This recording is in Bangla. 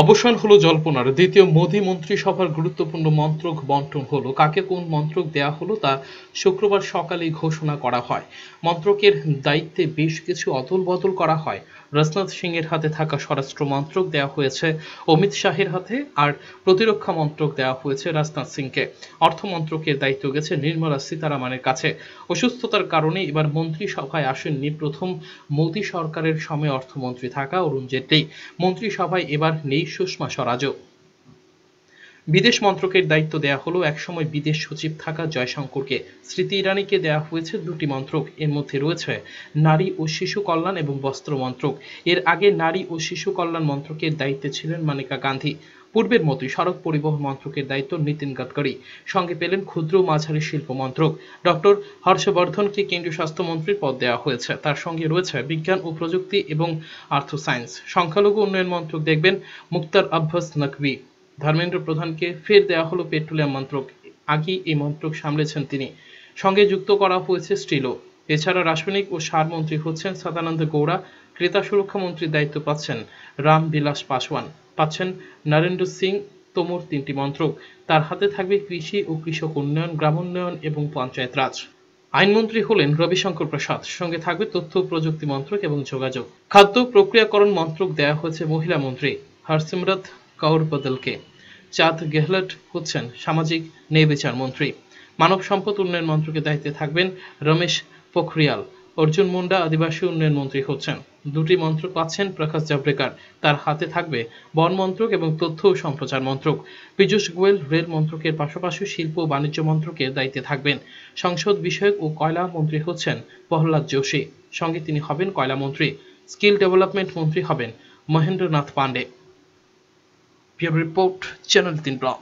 অবসান হলো জল্পনার দ্বিতীয় মোদি মন্ত্রিসভার গুরুত্বপূর্ণ মন্ত্রক বন্টন হলো কাকে কোন মন্ত্রক দেয়া হলো তা শুক্রবার সকালে ঘোষণা করা হয় মন্ত্রকের দায়িত্বে বেশ কিছু অদল বদল করা হয় রাজনাথ সিংয়ের হাতে থাকা স্বরাষ্ট্র মন্ত্রক দেওয়া হয়েছে অমিত শাহের হাতে আর প্রতিরক্ষা মন্ত্রক দেওয়া হয়েছে রাজনাথ সিংকে অর্থ মন্ত্রকের দায়িত্ব গেছে নির্মলা সীতারামনের কাছে অসুস্থতার কারণে এবার মন্ত্রিসভায় আসেননি প্রথম মোদি সরকারের সময় অর্থমন্ত্রী থাকা অরুণ জেটলি মন্ত্রিসভায় এবার নেই সুষমা স্বরাজও বিদেশ মন্ত্রকের দায়িত্ব দেয়া হলো একসময় বিদেশ সচিব থাকা জয়শঙ্করকে স্মৃতি ইরানিকে দেয়া হয়েছে দুটি মন্ত্রক এর মধ্যে রয়েছে নারী ও শিশু কল্যাণ এবং বস্ত্র মন্ত্রক এর আগে নারী ও শিশু কল্যাণ মন্ত্রকের দায়িত্বে ছিলেন মানেকা গান্ধী পূর্বের মতোই সড়ক পরিবহন মন্ত্রকের দায়িত্ব নীতিন গাডকারি সঙ্গে পেলেন ক্ষুদ্র মাঝারি শিল্প মন্ত্রক ডক্টর হর্ষবর্ধনকে কেন্দ্রীয় স্বাস্থ্যমন্ত্রীর পদ দেওয়া হয়েছে তার সঙ্গে রয়েছে বিজ্ঞান ও প্রযুক্তি এবং আর্থ সায়েন্স সংখ্যালঘু উন্নয়ন মন্ত্রক দেখবেন মুক্তার আব্বাস নকভি ধর্মেন্দ্র প্রধানকে ফের দেওয়া হলো পেট্রোলিয়াম মন্ত্রক আগেই এই মন্ত্রক সামলেছেন তিনি সঙ্গে যুক্ত করা হয়েছে স্টিলো এছাড়া রাসায়নিক ও সার মন্ত্রী হচ্ছেন সদানন্দ গৌড়া ক্রেতা সুরক্ষা মন্ত্রীর দায়িত্ব পাচ্ছেন রামবিলাস পাশওয়ান পাচ্ছেন নরেন্দ্র সিং তোমর তিনটি মন্ত্রক তার হাতে থাকবে কৃষি ও কৃষক উন্নয়ন গ্রাম উন্নয়ন এবং পঞ্চায়েত রাজ আইনমন্ত্রী হলেন রবিশঙ্কর প্রসাদ সঙ্গে থাকবে তথ্য প্রযুক্তি মন্ত্রক এবং যোগাযোগ খাদ্য প্রক্রিয়াকরণ মন্ত্রক দেয়া হয়েছে মহিলা মন্ত্রী হরসিমরত কাউর বদলকে চাঁদ গেহলট হচ্ছেন সামাজিক ন্যায় বিচার মন্ত্রী মানব সম্পদ উন্নয়ন মন্ত্রকের দায়িত্বে থাকবেন রমেশ পোখরিয়াল অর্জুন মুন্ডা আদিবাসী উন্নয়ন মন্ত্রী হচ্ছেন দুটি মন্ত্রক পাচ্ছেন প্রকাশ জাভড়েকার তার হাতে থাকবে বন মন্ত্রক এবং তথ্য ও সম্প্রচার মন্ত্রক পীযুষ গোয়েল রেল মন্ত্রকের পাশাপাশি শিল্প ও বাণিজ্য মন্ত্রকের দায়িত্বে থাকবেন সংসদ বিষয়ক ও কয়লা মন্ত্রী হচ্ছেন প্রহ্লাদ যোশী সঙ্গে তিনি হবেন কয়লা মন্ত্রী স্কিল ডেভেলপমেন্ট মন্ত্রী হবেন মহেন্দ্রনাথ পাণ্ডে রিপোর্ট চ্যানেল তিন ব্লক